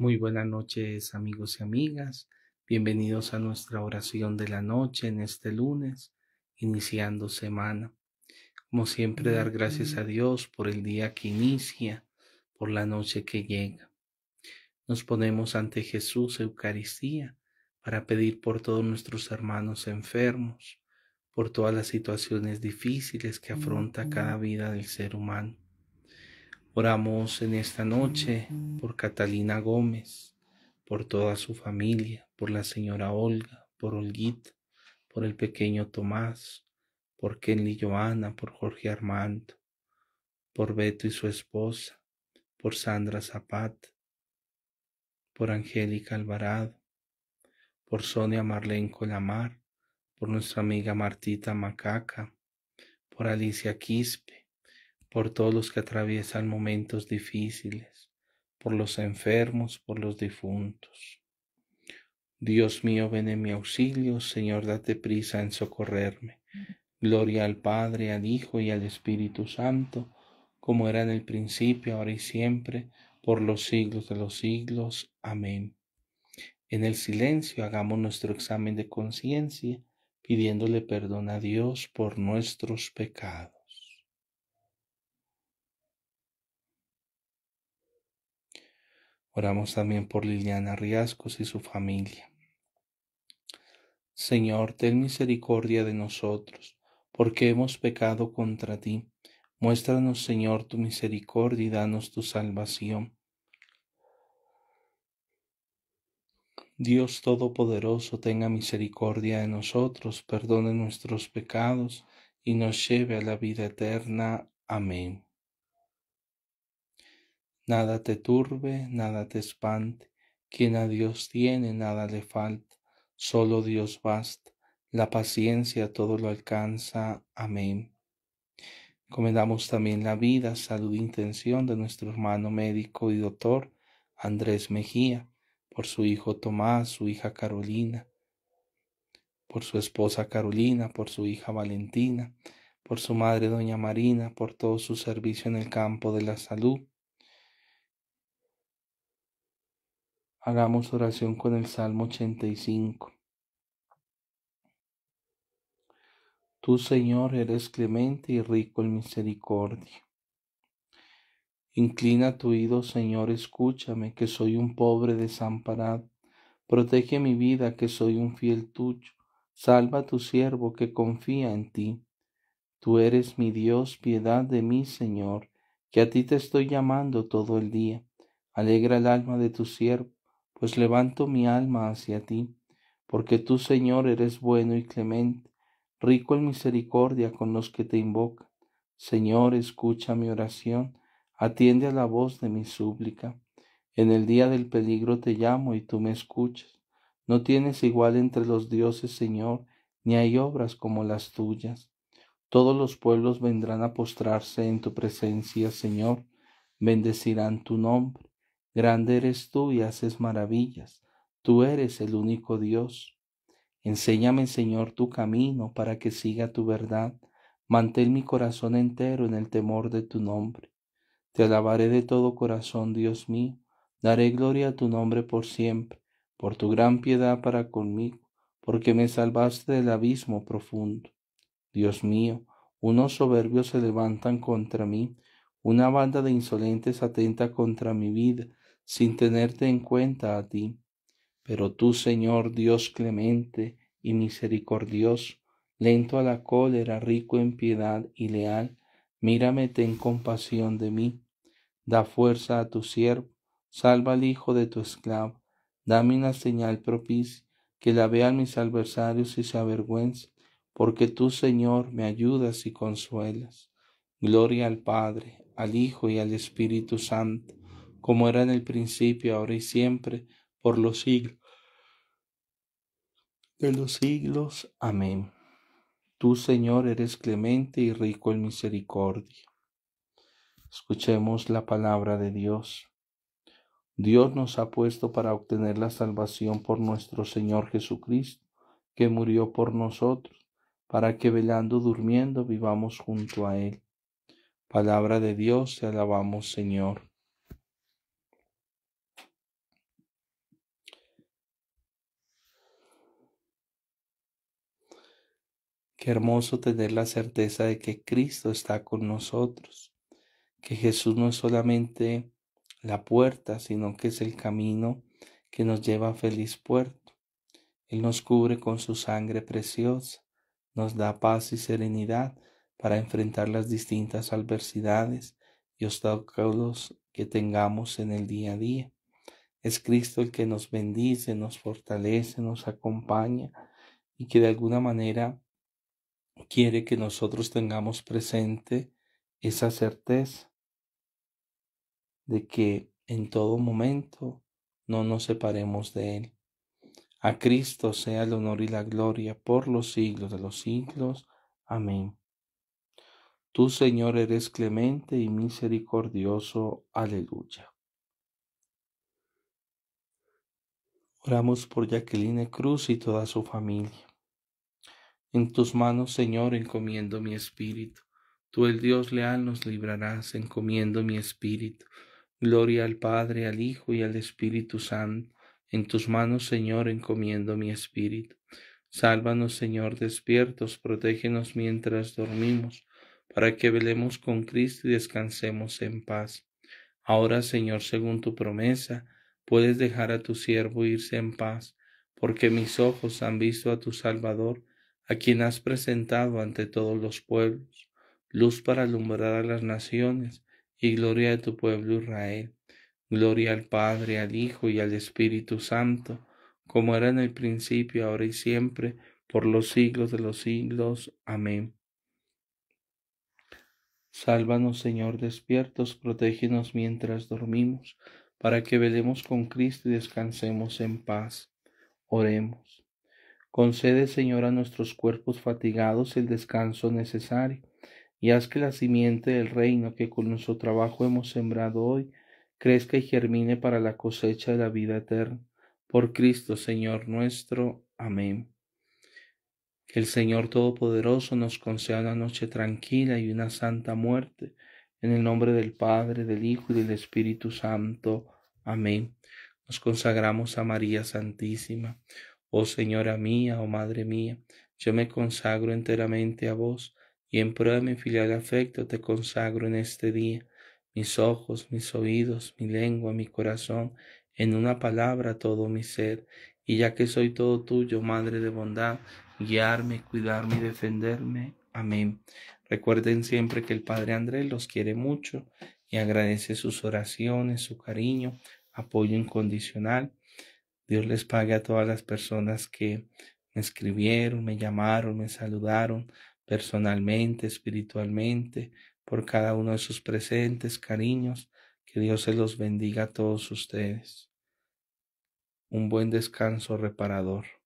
Muy buenas noches amigos y amigas, bienvenidos a nuestra oración de la noche en este lunes, iniciando semana. Como siempre, dar gracias a Dios por el día que inicia, por la noche que llega. Nos ponemos ante Jesús Eucaristía para pedir por todos nuestros hermanos enfermos, por todas las situaciones difíciles que afronta cada vida del ser humano Oramos en esta noche por Catalina Gómez, por toda su familia, por la señora Olga, por Olguita, por el pequeño Tomás, por Kenly Joana, por Jorge Armando, por Beto y su esposa, por Sandra Zapat, por Angélica Alvarado, por Sonia Marlene Colamar, por nuestra amiga Martita Macaca, por Alicia Quispe, por todos los que atraviesan momentos difíciles, por los enfermos, por los difuntos. Dios mío, ven en mi auxilio, Señor, date prisa en socorrerme. Gloria al Padre, al Hijo y al Espíritu Santo, como era en el principio, ahora y siempre, por los siglos de los siglos. Amén. En el silencio hagamos nuestro examen de conciencia, pidiéndole perdón a Dios por nuestros pecados. Oramos también por Liliana Riascos y su familia. Señor, ten misericordia de nosotros, porque hemos pecado contra ti. Muéstranos, Señor, tu misericordia y danos tu salvación. Dios Todopoderoso, tenga misericordia de nosotros, perdone nuestros pecados y nos lleve a la vida eterna. Amén. Nada te turbe, nada te espante. Quien a Dios tiene, nada le falta. Solo Dios basta. La paciencia todo lo alcanza. Amén. Comendamos también la vida, salud e intención de nuestro hermano médico y doctor Andrés Mejía, por su hijo Tomás, su hija Carolina, por su esposa Carolina, por su hija Valentina, por su madre Doña Marina, por todo su servicio en el campo de la salud Hagamos oración con el Salmo 85. Tú, Señor, eres clemente y rico en misericordia. Inclina tu oído, Señor, escúchame, que soy un pobre desamparado. Protege mi vida, que soy un fiel tuyo. Salva a tu siervo, que confía en ti. Tú eres mi Dios, piedad de mí, Señor, que a ti te estoy llamando todo el día. Alegra el alma de tu siervo pues levanto mi alma hacia ti, porque tú, Señor, eres bueno y clemente, rico en misericordia con los que te invocan. Señor, escucha mi oración, atiende a la voz de mi súplica. En el día del peligro te llamo y tú me escuchas. No tienes igual entre los dioses, Señor, ni hay obras como las tuyas. Todos los pueblos vendrán a postrarse en tu presencia, Señor, bendecirán tu nombre. Grande eres tú y haces maravillas. Tú eres el único Dios. Enséñame, Señor, tu camino para que siga tu verdad. Mantén mi corazón entero en el temor de tu nombre. Te alabaré de todo corazón, Dios mío. Daré gloria a tu nombre por siempre, por tu gran piedad para conmigo, porque me salvaste del abismo profundo. Dios mío, unos soberbios se levantan contra mí, una banda de insolentes atenta contra mi vida sin tenerte en cuenta a ti. Pero tú, Señor Dios clemente y misericordioso, lento a la cólera, rico en piedad y leal, mírame ten compasión de mí. Da fuerza a tu siervo, salva al hijo de tu esclavo, dame una señal propicia, que la vean mis adversarios y se avergüencen, porque tú, Señor, me ayudas y consuelas. Gloria al Padre, al Hijo y al Espíritu Santo como era en el principio, ahora y siempre, por los siglos de los siglos. Amén. Tú, Señor, eres clemente y rico en misericordia. Escuchemos la palabra de Dios. Dios nos ha puesto para obtener la salvación por nuestro Señor Jesucristo, que murió por nosotros, para que velando durmiendo vivamos junto a Él. Palabra de Dios, te alabamos, Señor. hermoso tener la certeza de que Cristo está con nosotros, que Jesús no es solamente la puerta, sino que es el camino que nos lleva a feliz puerto. Él nos cubre con su sangre preciosa, nos da paz y serenidad para enfrentar las distintas adversidades y obstáculos que tengamos en el día a día. Es Cristo el que nos bendice, nos fortalece, nos acompaña y que de alguna manera quiere que nosotros tengamos presente esa certeza de que en todo momento no nos separemos de Él. A Cristo sea el honor y la gloria por los siglos de los siglos. Amén. Tú, Señor, eres clemente y misericordioso. Aleluya. Oramos por Jacqueline Cruz y toda su familia. En tus manos, Señor, encomiendo mi espíritu. Tú, el Dios leal, nos librarás, encomiendo mi espíritu. Gloria al Padre, al Hijo y al Espíritu Santo. En tus manos, Señor, encomiendo mi espíritu. Sálvanos, Señor, despiertos, protégenos mientras dormimos, para que velemos con Cristo y descansemos en paz. Ahora, Señor, según tu promesa, puedes dejar a tu siervo irse en paz, porque mis ojos han visto a tu Salvador a quien has presentado ante todos los pueblos, luz para alumbrar a las naciones y gloria de tu pueblo Israel. Gloria al Padre, al Hijo y al Espíritu Santo, como era en el principio, ahora y siempre, por los siglos de los siglos. Amén. Sálvanos, Señor, despiertos, protégenos mientras dormimos, para que velemos con Cristo y descansemos en paz. Oremos. Concede, Señor, a nuestros cuerpos fatigados el descanso necesario, y haz que la simiente del reino que con nuestro trabajo hemos sembrado hoy crezca y germine para la cosecha de la vida eterna. Por Cristo, Señor nuestro. Amén. Que el Señor Todopoderoso nos conceda una noche tranquila y una santa muerte. En el nombre del Padre, del Hijo y del Espíritu Santo. Amén. Nos consagramos a María Santísima Oh Señora mía, oh Madre mía, yo me consagro enteramente a vos y en prueba de mi filial afecto te consagro en este día mis ojos, mis oídos, mi lengua, mi corazón, en una palabra todo mi ser. Y ya que soy todo tuyo, Madre de bondad, guiarme, cuidarme y defenderme. Amén. Recuerden siempre que el Padre Andrés los quiere mucho y agradece sus oraciones, su cariño, apoyo incondicional Dios les pague a todas las personas que me escribieron, me llamaron, me saludaron personalmente, espiritualmente, por cada uno de sus presentes, cariños. Que Dios se los bendiga a todos ustedes. Un buen descanso reparador.